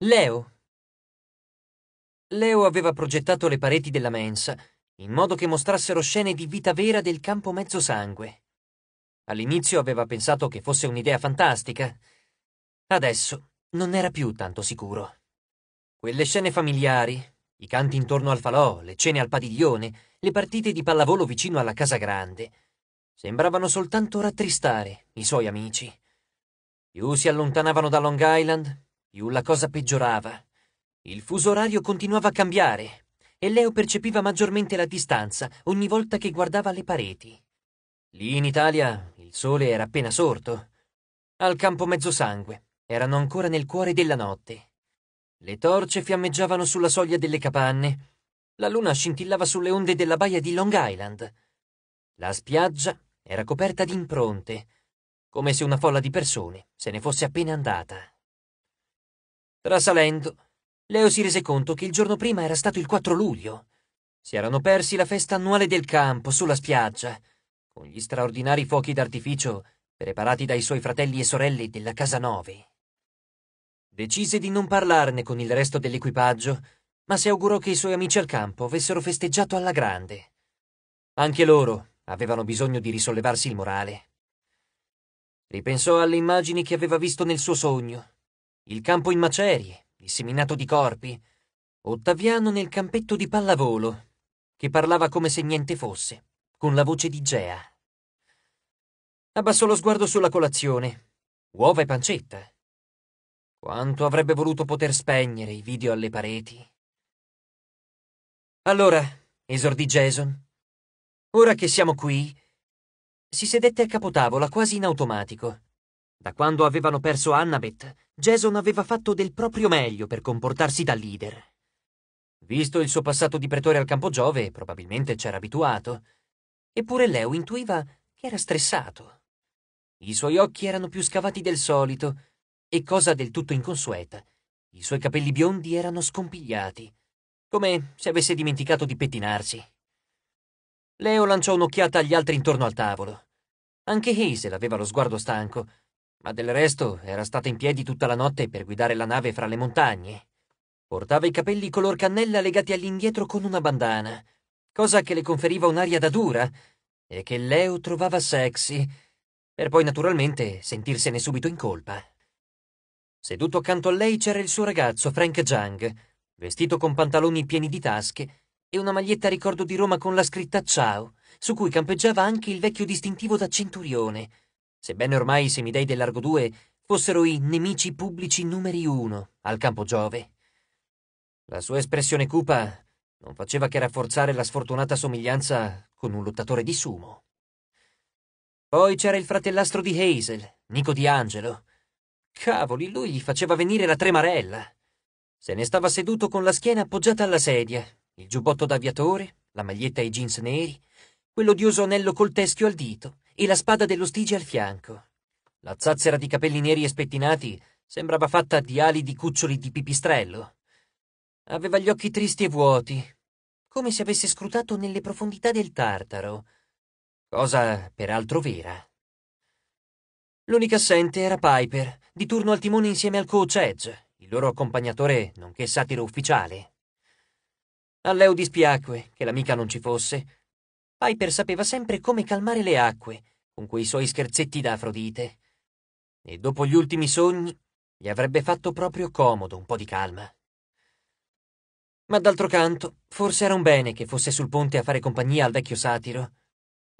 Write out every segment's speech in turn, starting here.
Leo. Leo aveva progettato le pareti della mensa in modo che mostrassero scene di vita vera del campo mezzosangue. All'inizio aveva pensato che fosse un'idea fantastica. Adesso non era più tanto sicuro. Quelle scene familiari, i canti intorno al falò, le cene al padiglione, le partite di pallavolo vicino alla casa grande, sembravano soltanto rattristare i suoi amici. Più si allontanavano da Long Island, più la cosa peggiorava. Il fuso orario continuava a cambiare e Leo percepiva maggiormente la distanza ogni volta che guardava le pareti. Lì in Italia il sole era appena sorto. Al campo Mezzosangue erano ancora nel cuore della notte. Le torce fiammeggiavano sulla soglia delle capanne. La luna scintillava sulle onde della baia di Long Island. La spiaggia era coperta di impronte, come se una folla di persone se ne fosse appena andata. Trasalendo, Leo si rese conto che il giorno prima era stato il 4 luglio. Si erano persi la festa annuale del campo, sulla spiaggia, con gli straordinari fuochi d'artificio preparati dai suoi fratelli e sorelle della casa Novi. Decise di non parlarne con il resto dell'equipaggio, ma si augurò che i suoi amici al campo avessero festeggiato alla grande. Anche loro avevano bisogno di risollevarsi il morale. Ripensò alle immagini che aveva visto nel suo sogno il campo in macerie, disseminato di corpi, Ottaviano nel campetto di pallavolo, che parlava come se niente fosse, con la voce di Gea. Abbassò lo sguardo sulla colazione, uova e pancetta. Quanto avrebbe voluto poter spegnere i video alle pareti. Allora, esordì Jason, ora che siamo qui, si sedette a capotavola quasi in automatico da quando avevano perso Annabeth, Jason aveva fatto del proprio meglio per comportarsi da leader. Visto il suo passato di pretore al campo Giove, probabilmente c'era abituato. Eppure Leo intuiva che era stressato. I suoi occhi erano più scavati del solito e, cosa del tutto inconsueta, i suoi capelli biondi erano scompigliati, come se avesse dimenticato di pettinarsi. Leo lanciò un'occhiata agli altri intorno al tavolo. Anche Hazel aveva lo sguardo stanco ma del resto era stata in piedi tutta la notte per guidare la nave fra le montagne. Portava i capelli color cannella legati all'indietro con una bandana, cosa che le conferiva un'aria da dura e che Leo trovava sexy, per poi naturalmente sentirsene subito in colpa. Seduto accanto a lei c'era il suo ragazzo, Frank Jung, vestito con pantaloni pieni di tasche e una maglietta a ricordo di Roma con la scritta Ciao, su cui campeggiava anche il vecchio distintivo da centurione, sebbene ormai i semidei dell'Argo 2 fossero i nemici pubblici numeri uno al campo Giove. La sua espressione cupa non faceva che rafforzare la sfortunata somiglianza con un lottatore di sumo. Poi c'era il fratellastro di Hazel, Nico Di Angelo. Cavoli, lui gli faceva venire la tremarella. Se ne stava seduto con la schiena appoggiata alla sedia, il giubbotto d'aviatore, la maglietta e i jeans neri, quell'odioso anello col teschio al dito, e la spada dello stige al fianco. La zazzera di capelli neri e spettinati sembrava fatta di ali di cuccioli di pipistrello. Aveva gli occhi tristi e vuoti, come se avesse scrutato nelle profondità del Tartaro, cosa peraltro vera. L'unica assente era Piper, di turno al timone insieme al coach Edge, il loro accompagnatore nonché satiro ufficiale. A Leo dispiacque che l'amica non ci fosse Piper sapeva sempre come calmare le acque, con quei suoi scherzetti da Afrodite. E dopo gli ultimi sogni gli avrebbe fatto proprio comodo un po' di calma. Ma d'altro canto, forse era un bene che fosse sul ponte a fare compagnia al vecchio satiro.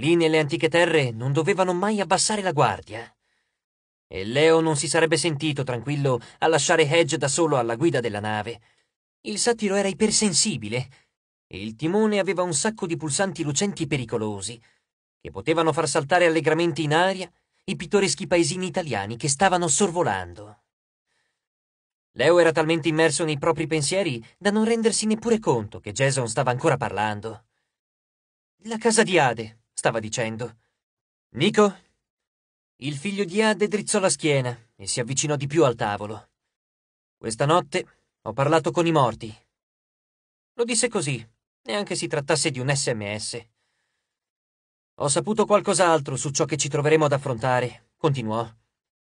Lì nelle antiche terre non dovevano mai abbassare la guardia. E Leo non si sarebbe sentito tranquillo a lasciare Hedge da solo alla guida della nave. Il satiro era ipersensibile il timone aveva un sacco di pulsanti lucenti pericolosi, che potevano far saltare allegramente in aria i pittoreschi paesini italiani che stavano sorvolando. Leo era talmente immerso nei propri pensieri da non rendersi neppure conto che Jason stava ancora parlando. La casa di Ade, stava dicendo. Nico? Il figlio di Ade drizzò la schiena e si avvicinò di più al tavolo. Questa notte ho parlato con i morti. Lo disse così, neanche si trattasse di un sms. Ho saputo qualcos'altro su ciò che ci troveremo ad affrontare, continuò.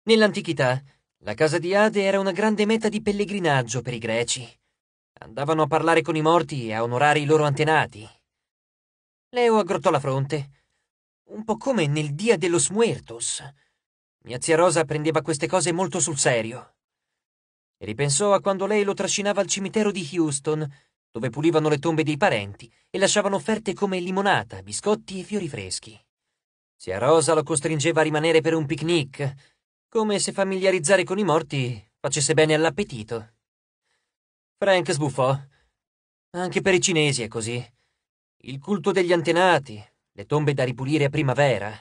Nell'antichità, la casa di Ade era una grande meta di pellegrinaggio per i greci. Andavano a parlare con i morti e a onorare i loro antenati. Leo aggrottò la fronte, un po' come nel Dia dello Muertos. Mia zia Rosa prendeva queste cose molto sul serio. E ripensò a quando lei lo trascinava al cimitero di Houston dove pulivano le tombe dei parenti e lasciavano offerte come limonata, biscotti e fiori freschi. Zia Rosa lo costringeva a rimanere per un picnic, come se familiarizzare con i morti facesse bene all'appetito. Frank sbuffò. Anche per i cinesi è così. Il culto degli antenati, le tombe da ripulire a primavera.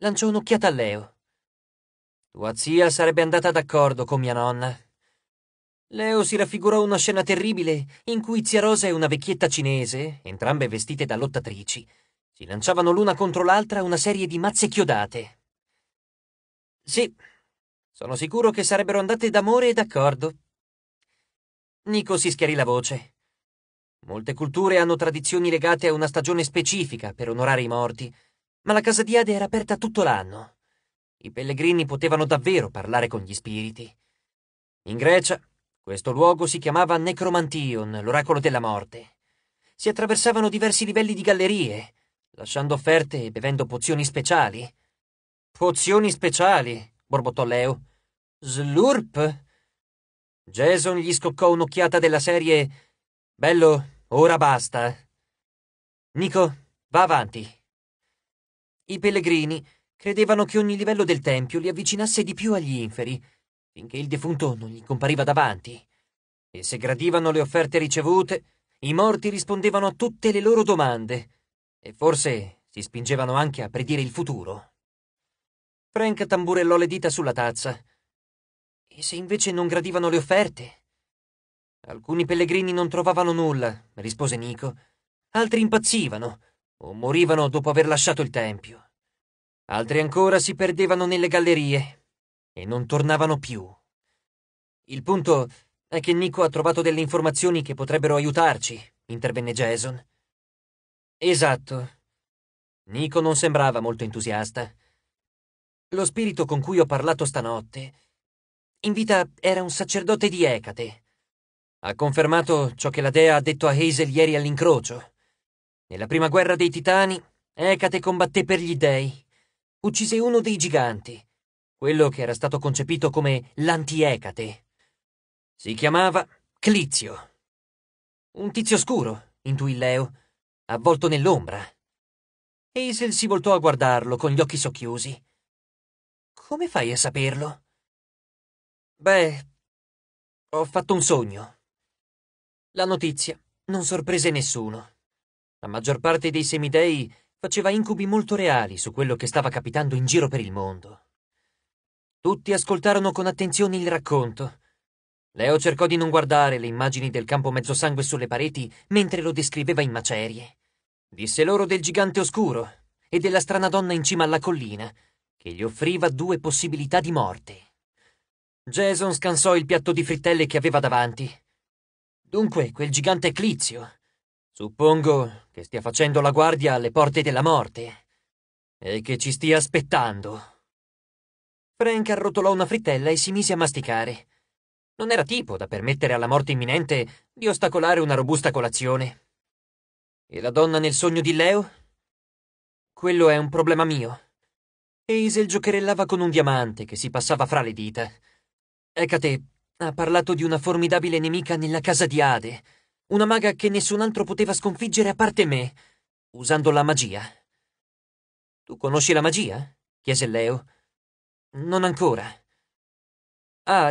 Lanciò un'occhiata a Leo. Tua zia sarebbe andata d'accordo con mia nonna, Leo si raffigurò una scena terribile in cui zia Rosa e una vecchietta cinese, entrambe vestite da lottatrici, si lanciavano l'una contro l'altra una serie di mazze chiodate. Sì, sono sicuro che sarebbero andate d'amore e d'accordo. Nico si schiarì la voce. Molte culture hanno tradizioni legate a una stagione specifica per onorare i morti, ma la casa di Ade era aperta tutto l'anno. I pellegrini potevano davvero parlare con gli spiriti. In Grecia questo luogo si chiamava Necromantion, l'oracolo della morte. Si attraversavano diversi livelli di gallerie, lasciando offerte e bevendo pozioni speciali. Pozioni speciali, borbottò Leo. Slurp? Jason gli scoccò un'occhiata della serie Bello, ora basta. Nico, va avanti. I pellegrini credevano che ogni livello del tempio li avvicinasse di più agli inferi, finché il defunto non gli compariva davanti. E se gradivano le offerte ricevute, i morti rispondevano a tutte le loro domande e forse si spingevano anche a predire il futuro. Frank tamburellò le dita sulla tazza. E se invece non gradivano le offerte? Alcuni pellegrini non trovavano nulla, rispose Nico. Altri impazzivano o morivano dopo aver lasciato il tempio. Altri ancora si perdevano nelle gallerie, e non tornavano più. Il punto è che Nico ha trovato delle informazioni che potrebbero aiutarci, intervenne Jason. Esatto. Nico non sembrava molto entusiasta. Lo spirito con cui ho parlato stanotte in vita era un sacerdote di Ecate. Ha confermato ciò che la dea ha detto a Hazel ieri all'incrocio. Nella prima guerra dei titani, Ecate combatté per gli dei. Uccise uno dei giganti quello che era stato concepito come l'anti-Ecate. Si chiamava Clizio. Un tizio scuro, intuì Leo, avvolto nell'ombra. Hazel si voltò a guardarlo con gli occhi socchiusi. Come fai a saperlo? Beh, ho fatto un sogno. La notizia non sorprese nessuno. La maggior parte dei semidei faceva incubi molto reali su quello che stava capitando in giro per il mondo. Tutti ascoltarono con attenzione il racconto. Leo cercò di non guardare le immagini del campo mezzosangue sulle pareti mentre lo descriveva in macerie. Disse loro del gigante oscuro e della strana donna in cima alla collina, che gli offriva due possibilità di morte. Jason scansò il piatto di frittelle che aveva davanti. Dunque, quel gigante è Clizio. Suppongo che stia facendo la guardia alle porte della morte e che ci stia aspettando. Frank arrotolò una frittella e si mise a masticare. Non era tipo da permettere alla morte imminente di ostacolare una robusta colazione. E la donna nel sogno di Leo? Quello è un problema mio. Hazel giocherellava con un diamante che si passava fra le dita. Ecate ecco ha parlato di una formidabile nemica nella casa di Ade, una maga che nessun altro poteva sconfiggere a parte me, usando la magia. Tu conosci la magia? chiese Leo. Non ancora. Ah,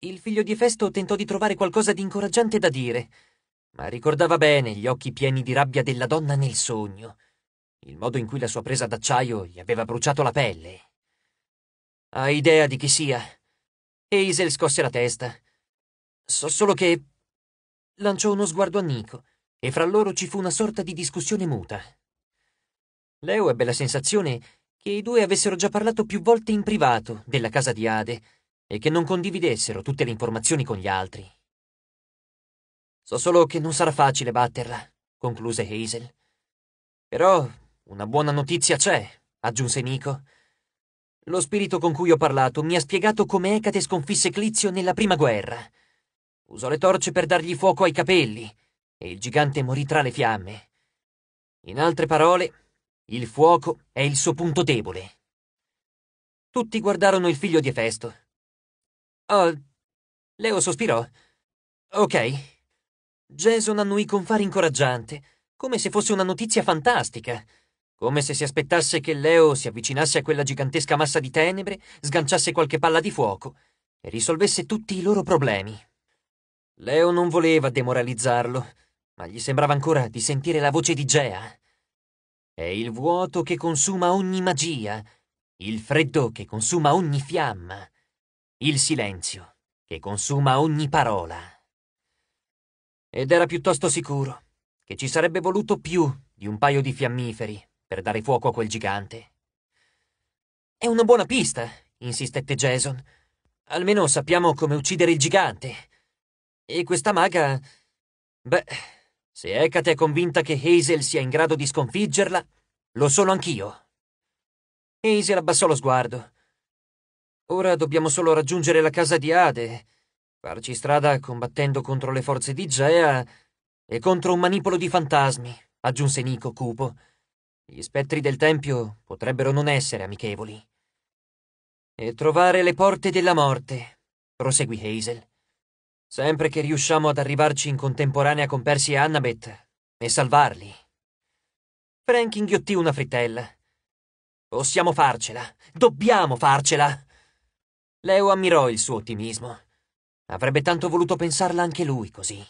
il figlio di Efesto tentò di trovare qualcosa di incoraggiante da dire, ma ricordava bene gli occhi pieni di rabbia della donna nel sogno, il modo in cui la sua presa d'acciaio gli aveva bruciato la pelle. Ha idea di chi sia? Eisel scosse la testa. So solo che... lanciò uno sguardo a Nico, e fra loro ci fu una sorta di discussione muta. Leo ebbe la sensazione che i due avessero già parlato più volte in privato della casa di Ade e che non condividessero tutte le informazioni con gli altri. So solo che non sarà facile batterla, concluse Hazel. Però una buona notizia c'è, aggiunse Nico. Lo spirito con cui ho parlato mi ha spiegato come Ecate sconfisse Clizio nella prima guerra. Usò le torce per dargli fuoco ai capelli e il gigante morì tra le fiamme. In altre parole, il fuoco è il suo punto debole. Tutti guardarono il figlio di Efesto. Oh, Leo sospirò. Ok. Jason annuì con fare incoraggiante, come se fosse una notizia fantastica, come se si aspettasse che Leo si avvicinasse a quella gigantesca massa di tenebre, sganciasse qualche palla di fuoco e risolvesse tutti i loro problemi. Leo non voleva demoralizzarlo, ma gli sembrava ancora di sentire la voce di Gea. È il vuoto che consuma ogni magia, il freddo che consuma ogni fiamma, il silenzio che consuma ogni parola. Ed era piuttosto sicuro che ci sarebbe voluto più di un paio di fiammiferi per dare fuoco a quel gigante. È una buona pista, insistette Jason. Almeno sappiamo come uccidere il gigante. E questa maga... Beh, se Hecate è convinta che Hazel sia in grado di sconfiggerla, lo sono anch'io. Hazel abbassò lo sguardo. Ora dobbiamo solo raggiungere la casa di Ade, farci strada combattendo contro le forze di Gea e contro un manipolo di fantasmi, aggiunse Nico cupo. Gli spettri del tempio potrebbero non essere amichevoli. E trovare le porte della morte, proseguì Hazel. Sempre che riusciamo ad arrivarci in contemporanea con Percy e Annabeth e salvarli. Frank inghiottì una frittella. Possiamo farcela. Dobbiamo farcela. Leo ammirò il suo ottimismo. Avrebbe tanto voluto pensarla anche lui così.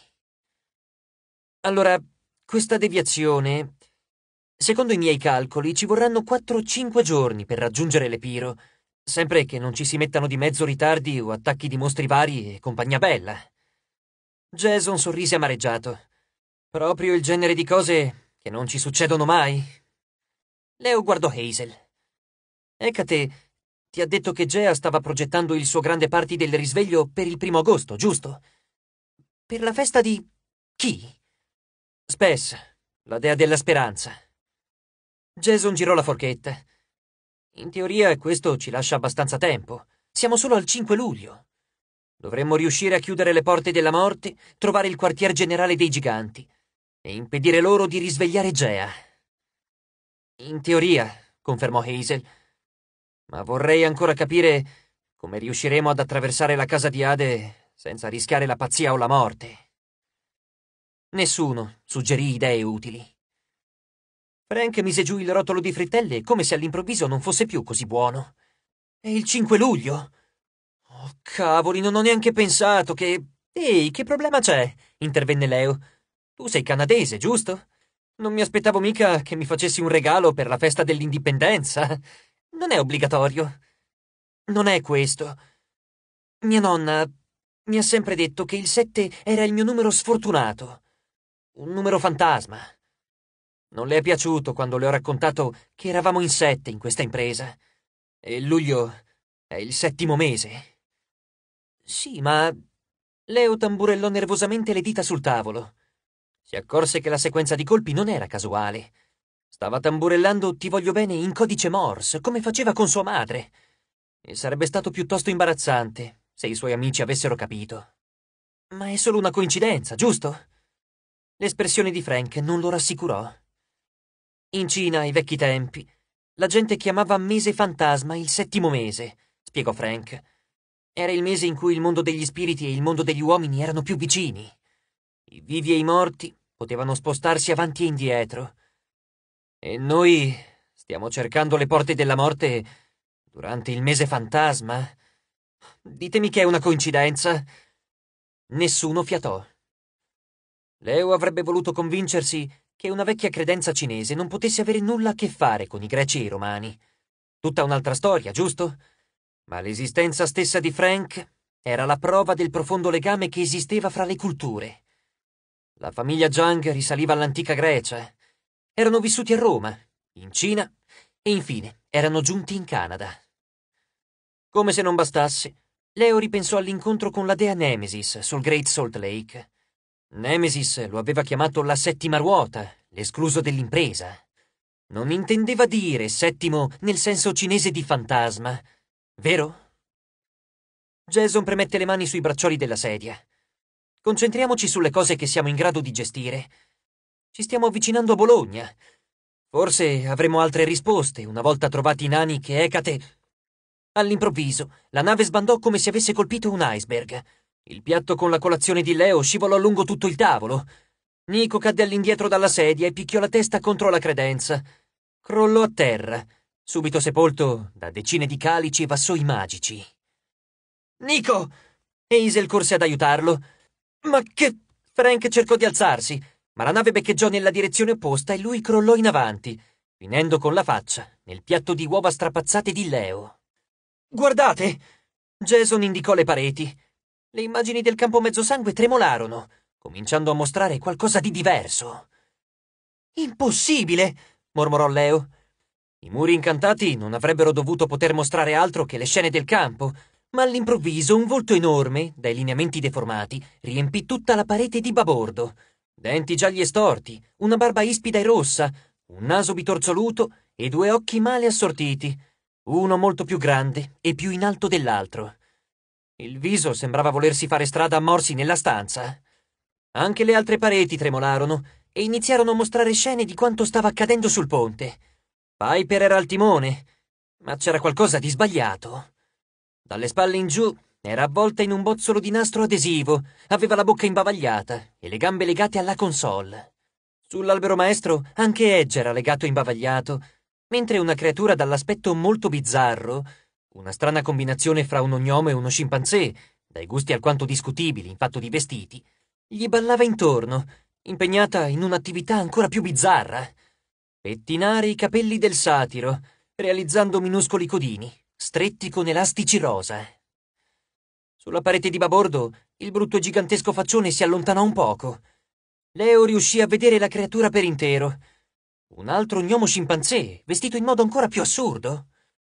Allora, questa deviazione... Secondo i miei calcoli ci vorranno 4 5 giorni per raggiungere l'Epiro Sempre che non ci si mettano di mezzo ritardi o attacchi di mostri vari e compagnia bella. Jason sorrise amareggiato. Proprio il genere di cose che non ci succedono mai. Leo guardò Hazel. Ecate ti ha detto che Gea stava progettando il suo grande party del risveglio per il primo agosto, giusto? Per la festa di... chi? Spess, la dea della speranza. Jason girò la forchetta. In teoria questo ci lascia abbastanza tempo. Siamo solo al 5 luglio. Dovremmo riuscire a chiudere le porte della morte, trovare il quartier generale dei giganti e impedire loro di risvegliare Gea. In teoria, confermò Hazel, ma vorrei ancora capire come riusciremo ad attraversare la casa di Ade senza rischiare la pazzia o la morte. Nessuno suggerì idee utili. Frank mise giù il rotolo di frittelle come se all'improvviso non fosse più così buono. È il 5 luglio? Oh, cavoli, non ho neanche pensato che... Ehi, che problema c'è? intervenne Leo. Tu sei canadese, giusto? Non mi aspettavo mica che mi facessi un regalo per la festa dell'indipendenza. Non è obbligatorio. Non è questo. Mia nonna mi ha sempre detto che il 7 era il mio numero sfortunato. Un numero fantasma. Non le è piaciuto quando le ho raccontato che eravamo in sette in questa impresa. E luglio è il settimo mese. Sì, ma. Leo tamburellò nervosamente le dita sul tavolo. Si accorse che la sequenza di colpi non era casuale. Stava tamburellando Ti voglio bene in codice Morse, come faceva con sua madre. E sarebbe stato piuttosto imbarazzante se i suoi amici avessero capito. Ma è solo una coincidenza, giusto? L'espressione di Frank non lo rassicurò. In Cina, ai vecchi tempi, la gente chiamava mese fantasma il settimo mese, spiegò Frank. Era il mese in cui il mondo degli spiriti e il mondo degli uomini erano più vicini. I vivi e i morti potevano spostarsi avanti e indietro. E noi stiamo cercando le porte della morte durante il mese fantasma? Ditemi che è una coincidenza. Nessuno fiatò. Leo avrebbe voluto convincersi che una vecchia credenza cinese non potesse avere nulla a che fare con i greci e i romani. Tutta un'altra storia, giusto? Ma l'esistenza stessa di Frank era la prova del profondo legame che esisteva fra le culture. La famiglia Zhang risaliva all'antica Grecia. Erano vissuti a Roma, in Cina e infine erano giunti in Canada. Come se non bastasse, Leo ripensò all'incontro con la dea Nemesis sul Great Salt Lake. Nemesis lo aveva chiamato la settima ruota, l'escluso dell'impresa. Non intendeva dire settimo nel senso cinese di fantasma, vero? Jason premette le mani sui braccioli della sedia. Concentriamoci sulle cose che siamo in grado di gestire. Ci stiamo avvicinando a Bologna. Forse avremo altre risposte una volta trovati i nani che Ecate. All'improvviso, la nave sbandò come se avesse colpito un iceberg. Il piatto con la colazione di Leo scivolò lungo tutto il tavolo. Nico cadde all'indietro dalla sedia e picchiò la testa contro la credenza. Crollò a terra, subito sepolto da decine di calici e vassoi magici. Nico! Eisel corse ad aiutarlo. Ma che... Frank cercò di alzarsi, ma la nave beccheggiò nella direzione opposta e lui crollò in avanti, finendo con la faccia nel piatto di uova strapazzate di Leo. Guardate! Jason indicò le pareti. Le immagini del campo mezzosangue tremolarono, cominciando a mostrare qualcosa di diverso. Impossibile! mormorò Leo. I muri incantati non avrebbero dovuto poter mostrare altro che le scene del campo, ma all'improvviso un volto enorme, dai lineamenti deformati, riempì tutta la parete di babordo. Denti gialli e storti, una barba ispida e rossa, un naso bitorzoluto e due occhi male assortiti, uno molto più grande e più in alto dell'altro. Il viso sembrava volersi fare strada a morsi nella stanza. Anche le altre pareti tremolarono e iniziarono a mostrare scene di quanto stava accadendo sul ponte. Piper era al timone, ma c'era qualcosa di sbagliato. Dalle spalle in giù era avvolta in un bozzolo di nastro adesivo, aveva la bocca imbavagliata e le gambe legate alla console. Sull'albero maestro anche Edge era legato imbavagliato, mentre una creatura dall'aspetto molto bizzarro una strana combinazione fra un ognomo e uno scimpanzé, dai gusti alquanto discutibili in fatto di vestiti, gli ballava intorno, impegnata in un'attività ancora più bizzarra. Pettinare i capelli del satiro, realizzando minuscoli codini, stretti con elastici rosa. Sulla parete di babordo il brutto e gigantesco faccione si allontanò un poco. Leo riuscì a vedere la creatura per intero. Un altro gnomo scimpanzé, vestito in modo ancora più assurdo.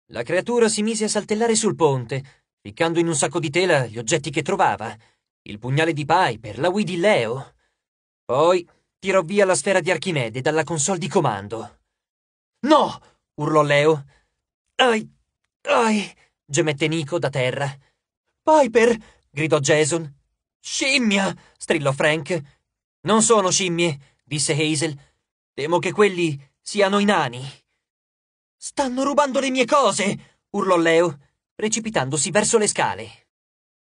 La creatura si mise a saltellare sul ponte, ficcando in un sacco di tela gli oggetti che trovava, il pugnale di Piper, la Wii di Leo. Poi tirò via la sfera di Archimede dalla console di comando. No! urlò Leo. Ai! Ai! gemette Nico da terra. Piper! gridò Jason. Scimmia! strillò Frank. Non sono scimmie, disse Hazel. Temo che quelli siano i nani. Stanno rubando le mie cose! urlò Leo, precipitandosi verso le scale.